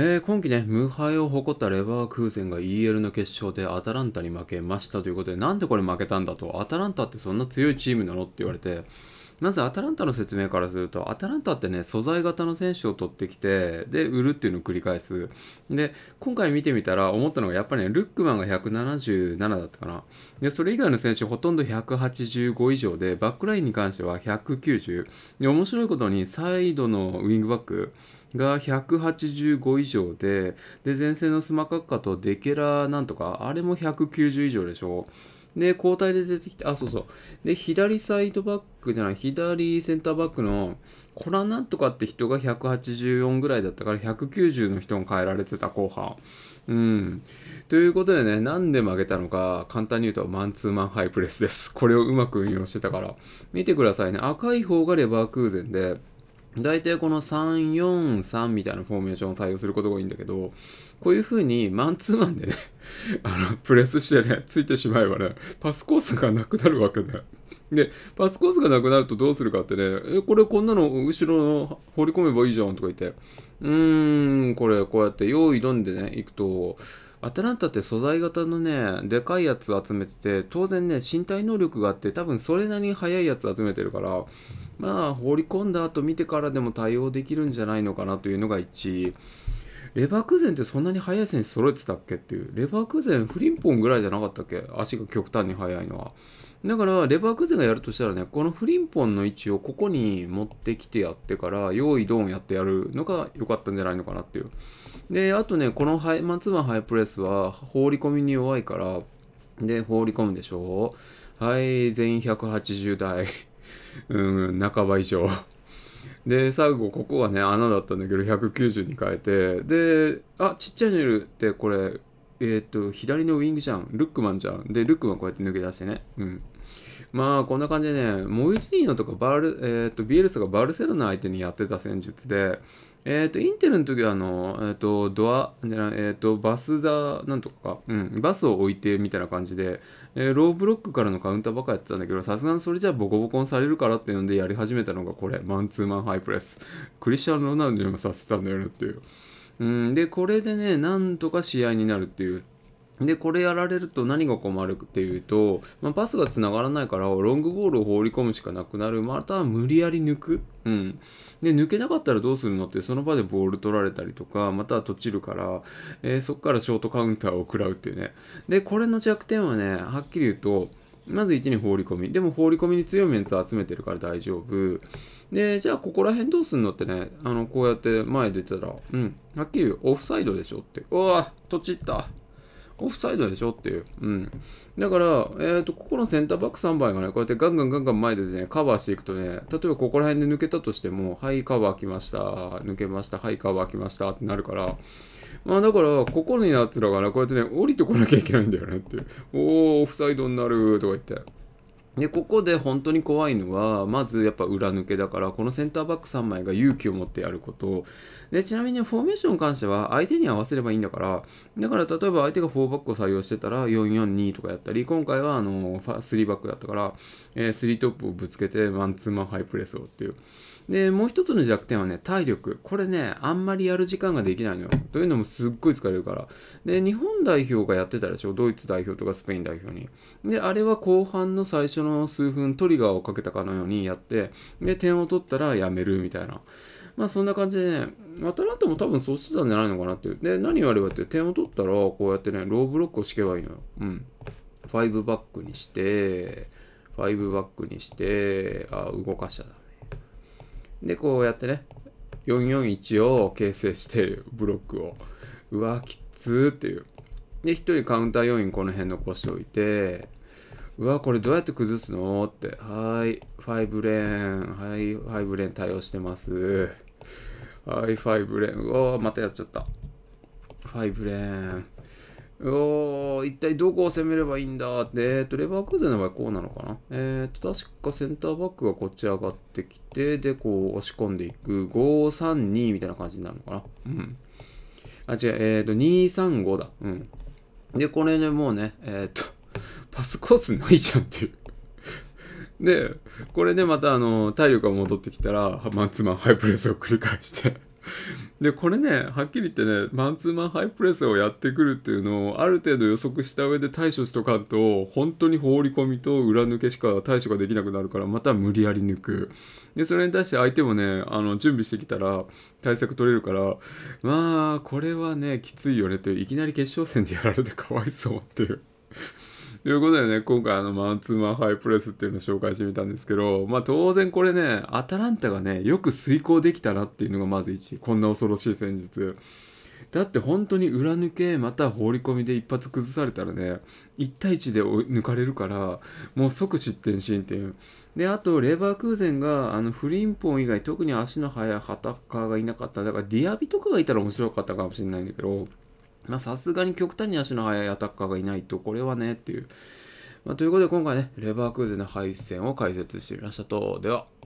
えー、今季ね、無敗を誇ったレバークーゼンが EL の決勝でアタランタに負けましたということで、なんでこれ負けたんだと、アタランタってそんな強いチームなのって言われて、まずアタランタの説明からすると、アタランタってね、素材型の選手を取ってきて、で、売るっていうのを繰り返す。で、今回見てみたら思ったのが、やっぱりね、ルックマンが177だったかな。で、それ以外の選手ほとんど185以上で、バックラインに関しては190。で、面白いことに、サイドのウィングバック、が185以上で、で、前線のスマカッカとデケラなんとか、あれも190以上でしょ。で、交代で出てきて、あ、そうそう。で、左サイドバックじゃない、左センターバックの、コラなんとかって人が184ぐらいだったから、190の人も変えられてた、後半。うん。ということでね、なんで曲げたのか、簡単に言うとマンツーマンハイプレスです。これをうまく運用してたから。見てくださいね。赤い方がレバークーゼンで、大体この343みたいなフォーメーションを採用することが多いんだけど、こういうふうにマンツーマンでね あの、プレスしてね、ついてしまえばね、パスコースがなくなるわけだよ。で、パスコースがなくなるとどうするかってね、え、これこんなの後ろの放り込めばいいじゃんとか言って、うーん、これこうやって用意どんでね、行くと、アトランタって素材型のね、でかいやつ集めてて、当然ね、身体能力があって、多分それなりに速いやつ集めてるから、まあ、放り込んだ後見てからでも対応できるんじゃないのかなというのが1。レバークゼンってそんなに速い選手揃えてたっけっていう。レバークゼン、フリンポンぐらいじゃなかったっけ足が極端に速いのは。だから、レバークゼがやるとしたらね、このフリンポンの位置をここに持ってきてやってから、用意ドンやってやるのが良かったんじゃないのかなっていう。で、あとね、このハイ、松葉ハイプレスは放り込みに弱いから、で、放り込むでしょはい、全員180台。うん、半ば以上。で、最後、ここはね、穴だったんだけど、190に変えて、で、あ、ちっちゃいのいるって、これ、えー、っと、左のウィングじゃん。ルックマンじゃん。で、ルックマンこうやって抜け出してね。うん。まあ、こんな感じでね、モイリーノとかバル、えー、っと、ビエルスがバルセロナ相手にやってた戦術で、えっ、ー、と、インテルの時は、あの、えっ、ー、と、ドア、えっ、ー、と、バス座、なんとかうん、バスを置いてみたいな感じで、えローブロックからのカウンターばっかやってたんだけど、さすがにそれじゃボコボコンされるからっていうんでやり始めたのがこれ、マンツーマンハイプレス。クリスチャン・ロナウドにもさせたんだよねっていう。うん、で、これでね、なんとか試合になるっていう。で、これやられると何が困るっていうと、まあ、パスが繋がらないから、ロングボールを放り込むしかなくなる。また無理やり抜く。うん。で、抜けなかったらどうするのって、その場でボール取られたりとか、またはとちるから、えー、そこからショートカウンターを食らうっていうね。で、これの弱点はね、はっきり言うと、まず1に放り込み。でも放り込みに強いメンツを集めてるから大丈夫。で、じゃあここら辺どうすんのってね、あの、こうやって前出たら、うん、はっきり言う、オフサイドでしょって。うわ、とちった。オフサイドでしょっていう。うん。だから、えっ、ー、と、ここのセンターバック3番がね、こうやってガンガンガンガン前でね、カバーしていくとね、例えばここら辺で抜けたとしても、はい、カバー来ました、抜けました、はい、カバー来ましたってなるから、まあだから、ここのやつらがら、こうやってね、降りてこなきゃいけないんだよねって。おー、オフサイドになるとか言って。で、ここで本当に怖いのは、まずやっぱ裏抜けだから、このセンターバック3枚が勇気を持ってやること。で、ちなみにフォーメーションに関しては、相手に合わせればいいんだから、だから例えば相手が4バックを採用してたら、442とかやったり、今回はあの、3バックだったから、えー、3トップをぶつけて、マンツーマンハイプレスをっていう。で、もう一つの弱点はね、体力。これね、あんまりやる時間ができないのよ。というのもすっごい疲れるから。で、日本代表がやってたでしょ。ドイツ代表とかスペイン代表に。で、あれは後半の最初の数分トリガーをかけたかのようにやって、で、点を取ったらやめるみたいな。まあそんな感じでね、アタランタも多分そうしてたんじゃないのかなっていう。で、何をやればって点を取ったら、こうやってね、ローブロックを敷けばいいのよ。うん。5バックにして、5バックにして、あ、動かしただ。で、こうやってね、441を形成してるブロックを。うわ、きつーっていう。で、1人カウンター要員この辺残しておいて、うわ、これどうやって崩すのって、はい、5レーン、はい、5レーン対応してます。はい、5レーン。うわ、またやっちゃった。5レーン。お一体どこを攻めればいいんだって、えっ、ー、と、レバークーゼの場合こうなのかな。えっ、ー、と、確かセンターバックがこっち上がってきて、で、こう押し込んでいく。532みたいな感じになるのかな。うん。あ、違う、えっ、ー、と、235だ。うん。で、これね、もうね、えっ、と、パスコースないじゃんっていう。で、これでまたあの、体力が戻ってきたら、マンツーマンハイプレスを繰り返して でこれねはっきり言ってねマンツーマンハイプレスをやってくるっていうのをある程度予測した上で対処しとかんと本当に放り込みと裏抜けしか対処ができなくなるからまた無理やり抜くでそれに対して相手もねあの準備してきたら対策取れるからまあこれはねきついよねっていきなり決勝戦でやられてかわいそうっていう。ということでね、今回あのマンツーマンハイプレスっていうのを紹介してみたんですけど、まあ当然これね、アタランタがね、よく遂行できたなっていうのがまず1、こんな恐ろしい戦術。だって本当に裏抜け、また放り込みで一発崩されたらね、1対1で抜かれるから、もう即失点進展。で、あと、レバークーゼンが、あの、フリンポン以外、特に足の速いハタッカーがいなかった。だから、ディアビとかがいたら面白かったかもしれないんだけど、まあ、さすがに極端に足の速いアタッカーがいないと、これはね、っていう。まあ、ということで今回ね、レバークーズの敗戦を解説してみましたと。では。